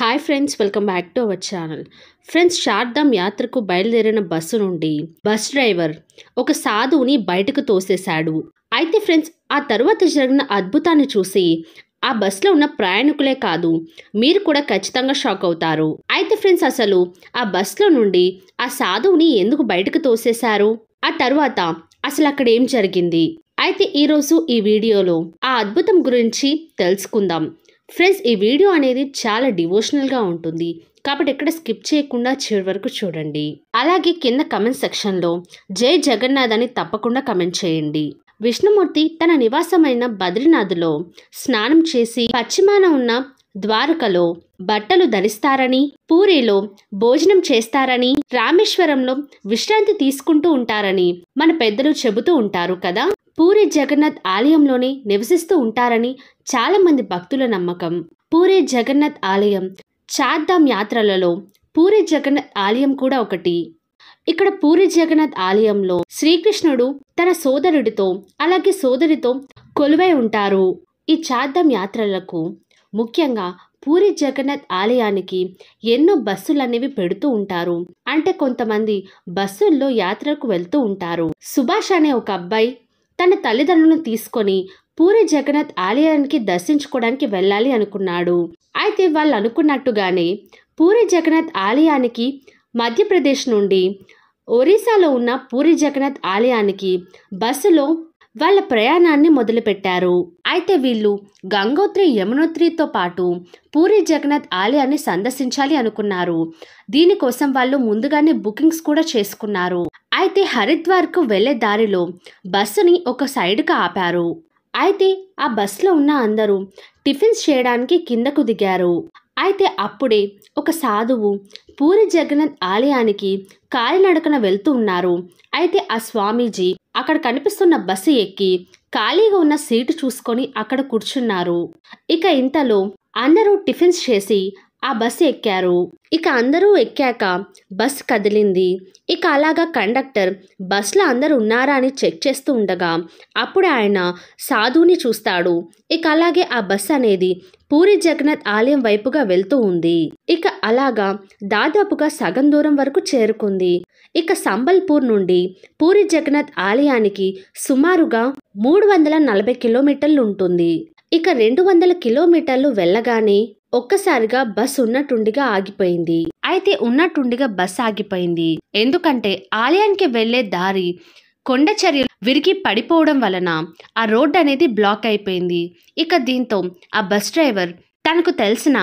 hi friends welcome back to our channel friends శారదాం యాత్రకు బయలుదేరిన బస్సు నుండి బస్ డ్రైవర్ ఒక సాధువుని బయటకు తోసేశాడు అయితే ఫ్రెండ్స్ ఆ తర్వాత జరిగిన అద్భుతాన్ని చూసి ఆ బస్సులో ఉన్న ప్రయాణికులే కాదు మీరు కూడా ఖచ్చితంగా షాక్ అవుతారు అయితే ఫ్రెండ్స్ అసలు ఆ బస్సులో నుండి ఆ సాధువుని ఎందుకు బయటకు తోసేశారు ఆ తర్వాత అసలు అక్కడ ఏం జరిగింది అయితే ఈరోజు ఈ వీడియోలో ఆ అద్భుతం గురించి తెలుసుకుందాం ఫ్రెండ్స్ ఈ వీడియో అనేది చాలా డివోషనల్గా ఉంటుంది కాబట్టి ఎక్కడ స్కిప్ చేయకుండా చివరి వరకు చూడండి అలాగే కింద కమెంట్ సెక్షన్లో జై జగన్నాథ్ అని తప్పకుండా కమెంట్ చేయండి విష్ణుమూర్తి తన నివాసమైన బద్రీనాథ్లో స్నానం చేసి పశ్చిమాన ఉన్న ద్వారకలో బట్టలు ధరిస్తారని పూరిలో భోజనం చేస్తారని రామేశ్వరంలో విశ్రాంతి తీసుకుంటూ ఉంటారని మన పెద్దలు చెబుతూ ఉంటారు కదా పూరి జగన్నాథ్ ఆలయంలోనే నివసిస్తూ ఉంటారని చాలామంది భక్తుల నమ్మకం పూరి జగన్నాథ్ ఆలయం చార్ధామ్ యాత్రలలో పూరి జగన్నాథ్ ఆలయం కూడా ఒకటి ఇక్కడ పూరి జగన్నాథ్ ఆలయంలో శ్రీకృష్ణుడు తన సోదరుడితో అలాగే సోదరితో కొలువై ఉంటారు ఈ చార్ధామ్ యాత్రలకు ముఖ్యంగా పూరి జగన్నాథ్ ఆలయానికి ఎన్నో బస్సులు అనేవి పెడుతూ ఉంటారు అంటే కొంతమంది బస్సుల్లో యాత్రకు వెళ్తూ ఉంటారు సుభాష్ అనే ఒక అబ్బాయి తన తల్లిదండ్రులను తీసుకొని పూరి జగన్నాథ్ ఆలయానికి దర్శించుకోవడానికి వెళ్ళాలి అనుకున్నాడు అయితే వాళ్ళు అనుకున్నట్టుగానే పూరి జగన్నాథ్ ఆలయానికి మధ్యప్రదేశ్ నుండి ఒరిస్సాలో ఉన్న పూరి జగన్నాథ్ ఆలయానికి బస్సులో వాళ్ళ ప్రయాణాన్ని మొదలుపెట్టారు అయితే వీళ్ళు గంగోత్రి యమునోత్రితో పాటు పూరి జగన్నాథ్ ఆలయాన్ని సందర్శించాలి అనుకున్నారు దీనికోసం వాళ్ళు ముందుగానే బుకింగ్స్ కూడా చేసుకున్నారు అయితే హరిద్వార్కు వెళ్లే దారిలో బస్సుని ఒక సైడ్కు ఆపారు అయితే ఆ బస్సులో ఉన్న అందరూ టిఫిన్స్ చేయడానికి కిందకు దిగారు అయితే అప్పుడే ఒక సాధువు పూరి జగన్నాథ్ ఆలయానికి కాలినడకన వెళ్తూ ఉన్నారు అయితే ఆ స్వామీజీ అక్కడ కనిపిస్తున్న బస్సు ఎక్కి ఖాళీగా ఉన్న సీటు చూసుకొని అక్కడ కూర్చున్నారు ఇక ఇంతలో అందరూ టిఫిన్స్ చేసి ఆ బస్సు ఎక్కారు ఇక అందరూ ఎక్కాక బస్ కదిలింది ఇక అలాగా కండక్టర్ బస్లో అందరు ఉన్నారా అని చెక్ చేస్తూ ఉండగా అప్పుడు ఆయన సాధుని చూస్తాడు ఇక అలాగే ఆ బస్ అనేది పూరి జగన్నాథ్ ఆలయం వైపుగా వెళ్తూ ఉంది ఇక అలాగా దాదాపుగా సగం దూరం వరకు చేరుకుంది ఇక సంబల్పూర్ నుండి పూరి జగన్నాథ్ ఆలయానికి సుమారుగా మూడు వందల నలభై కిలోమీటర్లు ఉంటుంది ఇక రెండు వందల కిలోమీటర్లు వెళ్ళగానే ఒక్కసారిగా బస్ ఉన్నట్టుండిగా ఆగిపోయింది అయితే ఉన్నట్టుండిగా బస్ ఆగిపోయింది ఎందుకంటే ఆలయానికి వెళ్లే దారి కొండ విరిగి పడిపోవడం వలన ఆ రోడ్ అనేది బ్లాక్ అయిపోయింది ఇక దీంతో ఆ బస్ డ్రైవర్ తనకు తెలిసిన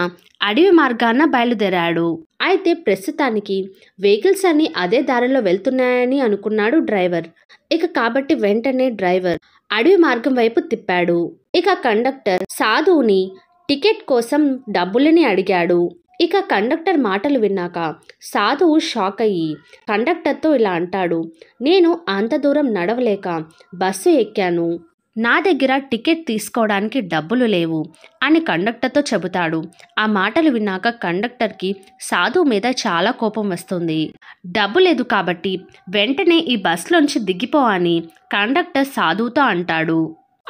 అడవి మార్గాన బయలుదేరాడు అయితే ప్రస్తుతానికి వెహికల్స్ అన్ని అదే దారిలో వెళ్తున్నాయని అనుకున్నాడు డ్రైవర్ ఇక కాబట్టి వెంటనే డ్రైవర్ అడవి మార్గం వైపు తిప్పాడు ఇక కండక్టర్ సాధువుని టికెట్ కోసం డబ్బులని అడిగాడు ఇక కండక్టర్ మాటలు విన్నాక సాధువు షాక్ అయ్యి కండక్టర్తో ఇలా అంటాడు నేను అంత దూరం నడవలేక బస్సు ఎక్కాను నా దగ్గర టికెట్ తీసుకోవడానికి డబ్బులు లేవు అని కండక్టర్తో చెబుతాడు ఆ మాటలు విన్నాక కండక్టర్కి సాధు మీద చాలా కోపం వస్తుంది డబ్బు లేదు కాబట్టి వెంటనే ఈ బస్సులోంచి దిగిపో అని కండక్టర్ సాధువుతో అంటాడు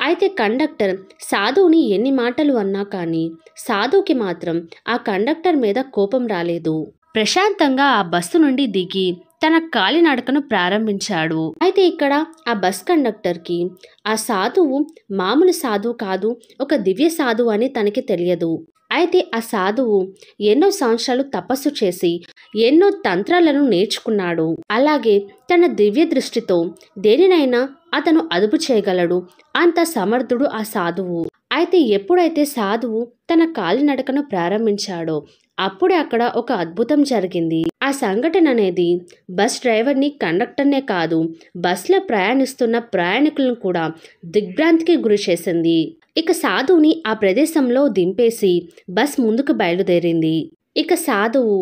అయితే కండక్టర్ సాధువుని ఎన్ని మాటలు అన్నా కానీ సాధువుకి మాత్రం ఆ కండక్టర్ మీద కోపం రాలేదు ప్రశాంతంగా ఆ బస్సు నుండి దిగి తన కాలినడకను ప్రారంభించాడు అయితే ఇక్కడ ఆ బస్ కండక్టర్కి ఆ సాధువు మామూలు సాధువు కాదు ఒక దివ్య సాధువు అని తనకి తెలియదు అయితే ఆ సాధువు ఎన్నో సంవత్సరాలు తపస్సు చేసి ఎన్నో తంత్రాలను నేర్చుకున్నాడు అలాగే తన దివ్య దృష్టితో దేనినైనా అతను అదుపు చేయగలడు అంత సమర్థుడు ఆ సాధువు అయితే ఎప్పుడైతే సాధువు తన కాలినడకను ప్రారంభించాడో అప్పుడే అక్కడ ఒక అద్భుతం జరిగింది ఆ సంఘటన అనేది బస్ డ్రైవర్ని కండక్టర్నే కాదు బస్లో ప్రయాణిస్తున్న ప్రయాణికులను కూడా దిగ్భ్రాంతికి గురి చేసింది ఇక సాధువుని ఆ ప్రదేశంలో దింపేసి బస్ ముందుకు బయలుదేరింది ఇక సాధువు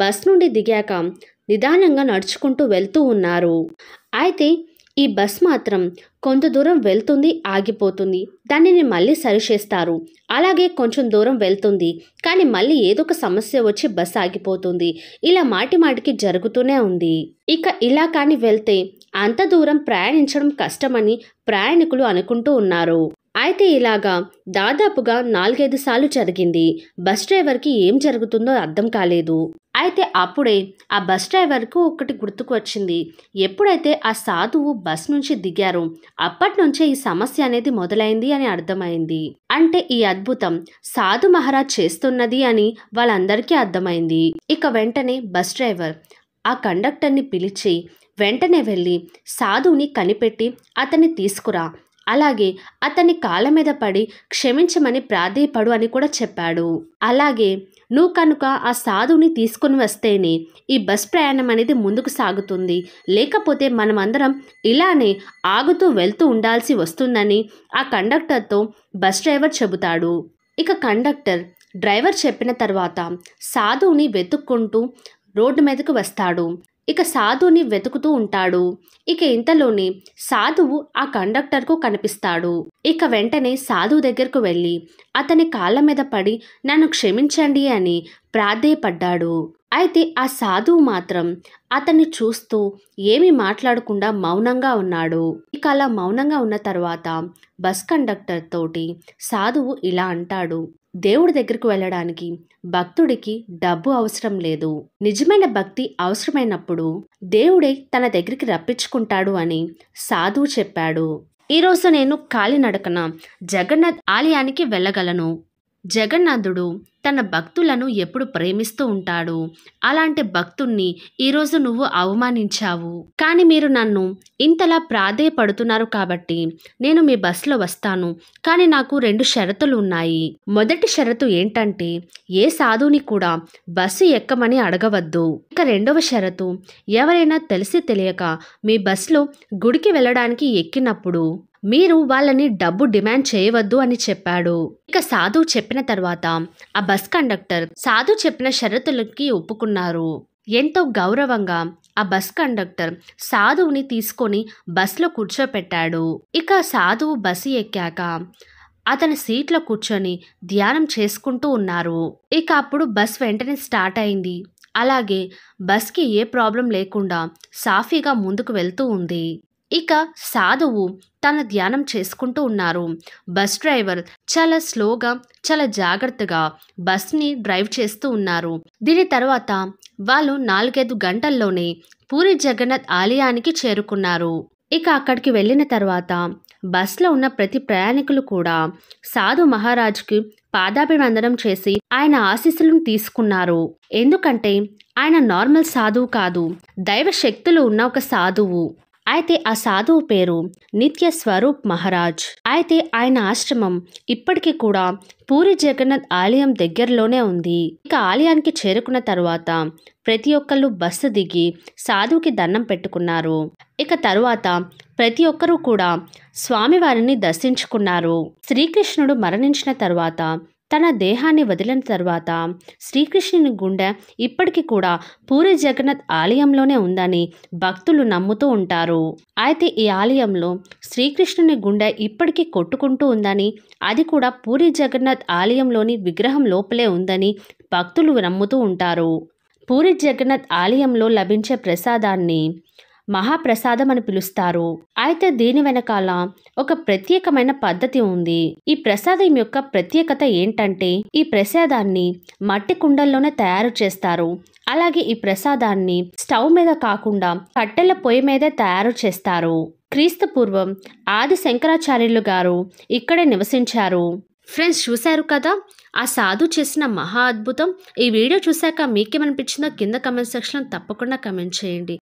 బస్ నుండి దిగాక నిదానంగా నడుచుకుంటూ వెళ్తూ ఉన్నారు అయితే ఈ బస్ మాత్రం కొంత దూరం వెళ్తుంది ఆగిపోతుంది దానిని మళ్ళీ సరిచేస్తారు అలాగే కొంచెం దూరం వెళ్తుంది కానీ మళ్ళీ ఏదో ఒక సమస్య వచ్చి బస్ ఆగిపోతుంది ఇలా మాటి మాటికి జరుగుతూనే ఉంది ఇక ఇలా కానీ వెళ్తే అంత దూరం ప్రయాణించడం కష్టమని ప్రయాణికులు అనుకుంటూ ఉన్నారు అయితే ఇలాగా దాదాపుగా నాలుగైదు సార్లు జరిగింది బస్ డ్రైవర్కి ఏం జరుగుతుందో అర్థం కాలేదు అయితే అప్పుడే ఆ బస్ డ్రైవర్కు ఒకటి గుర్తుకు వచ్చింది ఎప్పుడైతే ఆ సాధువు బస్ నుంచి దిగారో అప్పటి నుంచే ఈ సమస్య అనేది మొదలైంది అని అర్థమైంది అంటే ఈ అద్భుతం సాధు మహారాజ్ చేస్తున్నది అని వాళ్ళందరికీ అర్థమైంది ఇక వెంటనే బస్ డ్రైవర్ ఆ కండక్టర్ని పిలిచి వెంటనే వెళ్ళి సాధువుని కనిపెట్టి అతన్ని తీసుకురా అలాగే అతని కాళ్ళ మీద పడి క్షమించమని ప్రాధేయపడు అని కూడా చెప్పాడు అలాగే నువ్వు కనుక ఆ సాధువుని తీసుకుని వస్తేనే ఈ బస్ ప్రయాణం అనేది ముందుకు సాగుతుంది లేకపోతే మనమందరం ఇలానే ఆగుతూ వెళ్తూ ఉండాల్సి వస్తుందని ఆ కండక్టర్తో బస్ డ్రైవర్ చెబుతాడు ఇక కండక్టర్ డ్రైవర్ చెప్పిన తర్వాత సాధువుని వెతుక్కుంటూ రోడ్డు మీదకు వస్తాడు ఇక సాధుని వెతుకుతూ ఉంటాడు ఇక ఇంతలోనే సాధువు ఆ కండక్టర్కు కనిపిస్తాడు ఇక వెంటనే సాధువు దగ్గరకు వెళ్ళి అతని కాళ్ళ మీద పడి నన్ను క్షమించండి అని ప్రాధేయపడ్డాడు అయితే ఆ సాధువు మాత్రం అతన్ని చూస్తూ ఏమీ మాట్లాడకుండా మౌనంగా ఉన్నాడు ఇక అలా మౌనంగా ఉన్న తర్వాత బస్ కండక్టర్ తోటి సాధువు ఇలా అంటాడు దేవుడి దగ్గరకు వెళ్ళడానికి భక్తుడికి డబ్బు అవసరం లేదు నిజమైన భక్తి అవసరమైనప్పుడు దేవుడే తన దగ్గరికి రప్పించుకుంటాడు అని సాధువు చెప్పాడు ఈరోజు నేను కాలినడకన జగన్నాథ్ ఆలయానికి వెళ్ళగలను జగన్నాథుడు తన భక్తులను ఎప్పుడు ప్రేమిస్తూ ఉంటాడు అలాంటి భక్తుణ్ణి ఈరోజు నువ్వు అవమానించావు కానీ మీరు నన్ను ఇంతలా ప్రాధేయపడుతున్నారు కాబట్టి నేను మీ బస్సులో వస్తాను కానీ నాకు రెండు షరతులు ఉన్నాయి మొదటి షరతు ఏంటంటే ఏ సాధుని కూడా బస్సు ఎక్కమని అడగవద్దు ఇక రెండవ షరతు ఎవరైనా తెలిసి తెలియక మీ బస్సులో గుడికి వెళ్ళడానికి ఎక్కినప్పుడు మీరు వాళ్ళని డబ్బు డిమాండ్ చేయవద్దు అని చెప్పాడు ఇక సాధు చెప్పిన తర్వాత ఆ బస్ కండక్టర్ సాధు చెప్పిన షరతులకి ఒప్పుకున్నారు ఎంతో గౌరవంగా ఆ బస్ కండక్టర్ సాధువుని తీసుకొని బస్సులో కూర్చోపెట్టాడు ఇక సాధువు బస్సు ఎక్కాక అతని సీట్లో కూర్చొని ధ్యానం చేసుకుంటూ ఉన్నారు ఇక అప్పుడు బస్ వెంటనే స్టార్ట్ అయింది అలాగే బస్కి ఏ ప్రాబ్లం లేకుండా సాఫీగా ముందుకు వెళ్తూ ఉంది ఇక సాధువు తన ధ్యానం చేసుకుంటూ ఉన్నారు బస్ డ్రైవర్ చాలా స్లోగా చాలా జాగ్రత్తగా బస్ని డ్రైవ్ చేస్తూ ఉన్నారు దీని తర్వాత వాళ్ళు నాలుగైదు గంటల్లోనే పూరి జగన్నాథ్ ఆలయానికి చేరుకున్నారు ఇక అక్కడికి వెళ్ళిన తర్వాత బస్లో ఉన్న ప్రతి ప్రయాణికులు కూడా సాధు మహారాజ్కి పాదాభివందనం చేసి ఆయన ఆశీస్సులను తీసుకున్నారు ఎందుకంటే ఆయన నార్మల్ సాధువు కాదు దైవ శక్తులు ఉన్న ఒక సాధువు అయితే ఆ సాధువు పేరు నిత్య స్వరూప్ మహారాజ్ అయితే ఆయన ఆశ్రమం ఇప్పటికీ కూడా పూరి జగన్నాథ్ ఆలయం దగ్గరలోనే ఉంది ఇక ఆలయానికి చేరుకున్న తర్వాత ప్రతి ఒక్కళ్ళు బస్సు దిగి సాధువుకి దండం పెట్టుకున్నారు ఇక తరువాత ప్రతి ఒక్కరూ కూడా స్వామివారిని దర్శించుకున్నారు శ్రీకృష్ణుడు మరణించిన తరువాత తన దేహాన్ని వదిలిన తర్వాత శ్రీకృష్ణుని గుండె ఇప్పటికీ కూడా పూరి జగన్నాథ్ ఆలయంలోనే ఉందని భక్తులు నమ్ముతూ ఉంటారు అయితే ఈ ఆలయంలో శ్రీకృష్ణుని గుండె ఇప్పటికీ కొట్టుకుంటూ ఉందని అది కూడా పూరి జగన్నాథ్ ఆలయంలోని విగ్రహం లోపలే ఉందని భక్తులు నమ్ముతూ ఉంటారు పూరి జగన్నాథ్ ఆలయంలో లభించే ప్రసాదాన్ని మహాప్రసాదం అని పిలుస్తారు అయితే దీని వెనకాల ఒక ప్రత్యేకమైన పద్ధతి ఉంది ఈ ప్రసాదం యొక్క ప్రత్యేకత ఏంటంటే ఈ ప్రసాదాన్ని మట్టి కుండల్లోనే తయారు చేస్తారు అలాగే ఈ ప్రసాదాన్ని స్టవ్ మీద కాకుండా కట్టెల పొయ్యి మీద తయారు చేస్తారు క్రీస్తు పూర్వం ఆది శంకరాచార్యులు గారు ఇక్కడే నివసించారు ఫ్రెండ్స్ చూశారు కదా ఆ సాధు చేసిన మహా అద్భుతం ఈ వీడియో చూశాక మీకేమనిపించిందో కింద కమెంట్ సెక్షన్లో తప్పకుండా కమెంట్ చేయండి